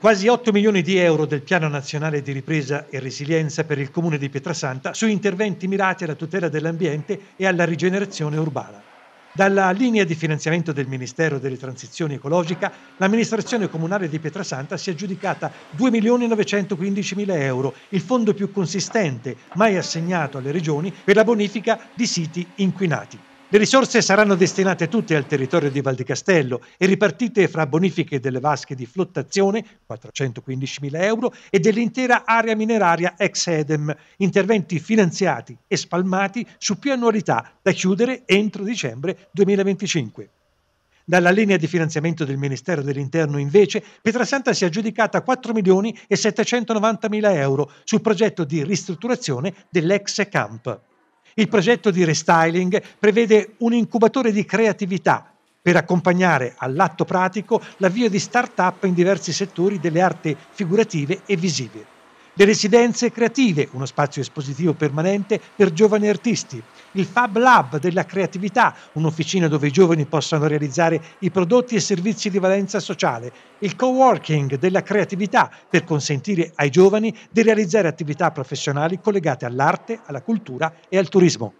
quasi 8 milioni di euro del Piano Nazionale di Ripresa e Resilienza per il Comune di Pietrasanta su interventi mirati alla tutela dell'ambiente e alla rigenerazione urbana. Dalla linea di finanziamento del Ministero delle Transizioni Ecologica, l'amministrazione comunale di Pietrasanta si è aggiudicata 2.915.000 euro, il fondo più consistente mai assegnato alle regioni per la bonifica di siti inquinati. Le risorse saranno destinate tutte al territorio di Val di Castello e ripartite fra bonifiche delle vasche di flottazione, 415.000 euro, e dell'intera area mineraria ex Edem, interventi finanziati e spalmati su più annualità da chiudere entro dicembre 2025. Dalla linea di finanziamento del Ministero dell'Interno, invece, Pietrasanta si è aggiudicata 4 milioni e 790 mila euro sul progetto di ristrutturazione dell'ex camp. Il progetto di restyling prevede un incubatore di creatività per accompagnare all'atto pratico l'avvio di start-up in diversi settori delle arti figurative e visive. Le residenze creative, uno spazio espositivo permanente per giovani artisti, il Fab Lab della creatività, un'officina dove i giovani possano realizzare i prodotti e servizi di valenza sociale, il co-working della creatività per consentire ai giovani di realizzare attività professionali collegate all'arte, alla cultura e al turismo.